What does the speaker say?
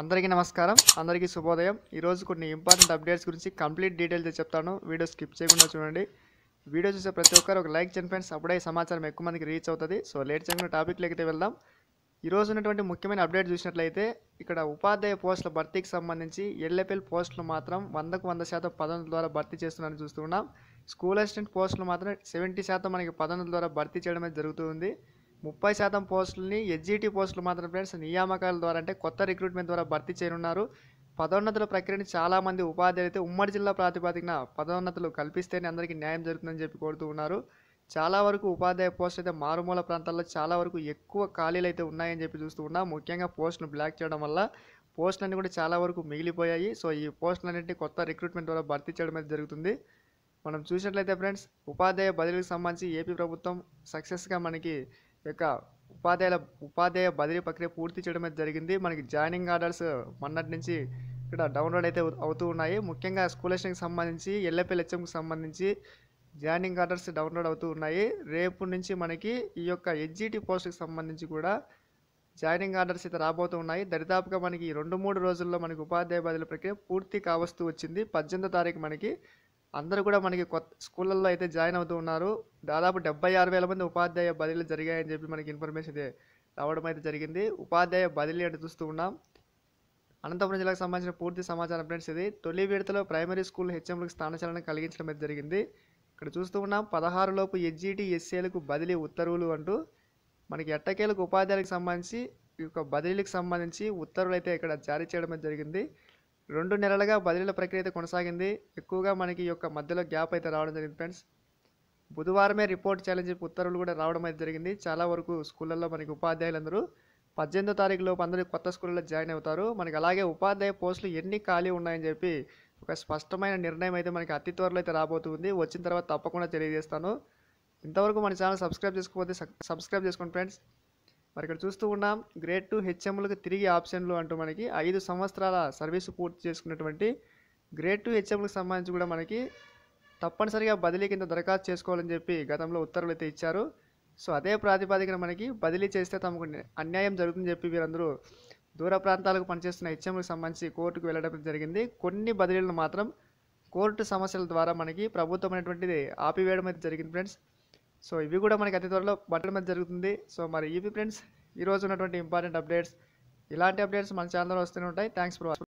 అందరికీ నమస్కారం అందరికీ శుభోదయం ఈరోజు కొన్ని ఇంపార్టెంట్ అప్డేట్స్ గురించి కంప్లీట్ డీటెయిల్స్ చెప్తాను వీడియో స్కిప్ చేయకుండా చూడండి వీడియో చూసే ప్రతి ఒక్కరు ఒక లైక్ చేయండి ఫ్రెండ్స్ అప్పుడే సమాచారం ఎక్కువ మందికి రీచ్ అవుతుంది సో లేట్ చేయకుండా టాపిక్ అయితే వెళ్దాం ఈరోజు ఉన్నటువంటి ముఖ్యమైన అప్డేట్ చూసినట్లయితే ఇక్కడ ఉపాధ్యాయ పోస్టుల భర్తీకి సంబంధించి ఎల్ఎఫ్ఎల్ పోస్టులు మాత్రం వందకు వంద శాతం పదవుల ద్వారా భర్తీ చేస్తున్నారని చూస్తున్నాం స్కూల్ అసిస్టెంట్ పోస్టులు మాత్రం సెవెంటీ శాతం మనకి పదవుల ద్వారా భర్తీ చేయడం జరుగుతుంది ముప్పై శాతం పోస్టులని ఎస్జీటీ పోస్టులు మాత్రం ఫ్రెండ్స్ నియామకాల ద్వారా అంటే కొత్త రిక్రూట్మెంట్ ద్వారా భర్తీ చేయనున్నారు పదోన్నతుల ప్రక్రియని చాలామంది ఉపాధి అయితే ఉమ్మడి జిల్లా ప్రాతిపదికన పదోన్నతులు కల్పిస్తేనే అందరికీ న్యాయం జరుగుతుందని చెప్పి కోరుతూ ఉన్నారు చాలా వరకు ఉపాధ్యాయ పోస్టులు అయితే మారుమూల ప్రాంతాల్లో చాలా వరకు ఎక్కువ ఖాళీలు అయితే ఉన్నాయని చెప్పి చూస్తూ ఉన్నా ముఖ్యంగా పోస్టును బ్లాక్ చేయడం వల్ల పోస్టులన్నీ కూడా చాలా వరకు మిగిలిపోయాయి సో ఈ పోస్టులన్నింటినీ కొత్త రిక్రూట్మెంట్ ద్వారా భర్తీ చేయడం అయితే జరుగుతుంది మనం చూసినట్లయితే ఫ్రెండ్స్ ఉపాధ్యాయ బదిలీకి సంబంధించి ఏపీ ప్రభుత్వం సక్సెస్గా మనకి యొక్క ఉపాధ్యాయుల ఉపాధ్యాయ బదిలీ ప్రక్రియ పూర్తి చేయడం అయితే జరిగింది మనకి జాయినింగ్ ఆర్డర్స్ మొన్నటి నుంచి ఇక్కడ డౌన్లోడ్ అయితే అవుతూ ఉన్నాయి ముఖ్యంగా స్కూలేషన్కి సంబంధించి ఎల్ఎపి హెచ్ఎంకి సంబంధించి జాయినింగ్ ఆర్డర్స్ డౌన్లోడ్ అవుతూ ఉన్నాయి రేపు నుంచి మనకి ఈ యొక్క ఎడ్జిటి పోస్ట్కి సంబంధించి కూడా జాయినింగ్ ఆర్డర్స్ అయితే రాబోతూ ఉన్నాయి దరిదాపుగా మనకి రెండు మూడు రోజుల్లో మనకి ఉపాధ్యాయ బదిలీ ప్రక్రియ పూర్తి కావస్తూ వచ్చింది పద్దెనిమిదో తారీఖు మనకి అందరూ కూడా మనకి కొత్త స్కూళ్ళల్లో అయితే జాయిన్ అవుతూ ఉన్నారు దాదాపు డెబ్బై ఆరు వేల మంది ఉపాధ్యాయ బదిలీలు జరిగాయని చెప్పి మనకి ఇన్ఫర్మేషన్ అయితే రావడం అయితే జరిగింది ఉపాధ్యాయ బదిలీ అంటే చూస్తూ ఉన్నాం అనంతపురం జిల్లాకు సంబంధించిన పూర్తి సమాచారం ఫ్రెండ్స్ ఇది తొలి విడతలో ప్రైమరీ స్కూల్ హెచ్ఎంలకు స్థానచలనం కలిగించడం అయితే జరిగింది ఇక్కడ చూస్తూ ఉన్నాం పదహారులోపు ఎస్జీటీ ఎస్సీలకు బదిలీ ఉత్తర్వులు అంటూ మనకి ఎట్టకేలకు ఉపాధ్యాయులకు సంబంధించి ఈ యొక్క బదిలీలకు సంబంధించి ఉత్తర్వులు అయితే ఇక్కడ జారీ చేయడం జరిగింది రెండు నెలలుగా బదిలీల ప్రక్రియ కొనసాగింది ఎక్కువగా మనకి యొక్క మధ్యలో గ్యాప్ అయితే రావడం జరిగింది ఫ్రెండ్స్ బుధవారమే రిపోర్ట్ ఛాలెంజ్ ఉత్తర్వులు కూడా రావడం అయితే జరిగింది చాలా వరకు స్కూళ్ళల్లో మనకి ఉపాధ్యాయులందరూ పద్దెనిమిదో తారీఖు లోపు అందరూ కొత్త స్కూళ్ళలో జాయిన్ అవుతారు మనకి అలాగే ఉపాధ్యాయ పోస్టులు ఎన్ని ఖాళీ ఉన్నాయని చెప్పి ఒక స్పష్టమైన నిర్ణయం అయితే మనకి అతి త్వరలో అయితే రాబోతుంది వచ్చిన తర్వాత తప్పకుండా తెలియజేస్తాను ఇంతవరకు మన ఛానల్ సబ్స్క్రైబ్ చేసుకోకపోతే సబ్స్క్రైబ్ చేసుకోండి ఫ్రెండ్స్ మరి ఇక్కడ చూస్తూ ఉన్నాం గ్రేడ్ టూ హెచ్ఎంలకు తిరిగి ఆప్షన్లు అంటూ మనకి ఐదు సంవత్సరాల సర్వీసు పూర్తి చేసుకున్నటువంటి గ్రేడ్ టూ హెచ్ఎంలకు సంబంధించి కూడా మనకి తప్పనిసరిగా బదిలీ కింద దరఖాస్తు చేసుకోవాలని చెప్పి గతంలో ఉత్తర్వులు అయితే ఇచ్చారు సో అదే ప్రాతిపాదికన మనకి బదిలీ చేస్తే తమకు అన్యాయం జరుగుతుందని చెప్పి వీరందరూ దూర ప్రాంతాలకు పనిచేస్తున్న హెచ్ఎంలకు సంబంధించి కోర్టుకు వెళ్ళడం జరిగింది కొన్ని బదిలీలను మాత్రం కోర్టు సమస్యల ద్వారా మనకి ప్రభుత్వం అనేటువంటిది ఆపివేయడం అయితే జరిగింది ఫ్రెండ్స్ సో ఇవి కూడా మనకి అతి త్వరలో బట్టల మీద జరుగుతుంది సో మరి ఇవి ఫ్రెండ్స్ ఈరోజు ఉన్నటువంటి ఇంపార్టెంట్ అప్డేట్స్ ఇలాంటి అప్డేట్స్ మన ఛానల్లో వస్తూనే ఉంటాయి థ్యాంక్స్ ఫర్ వాచింగ్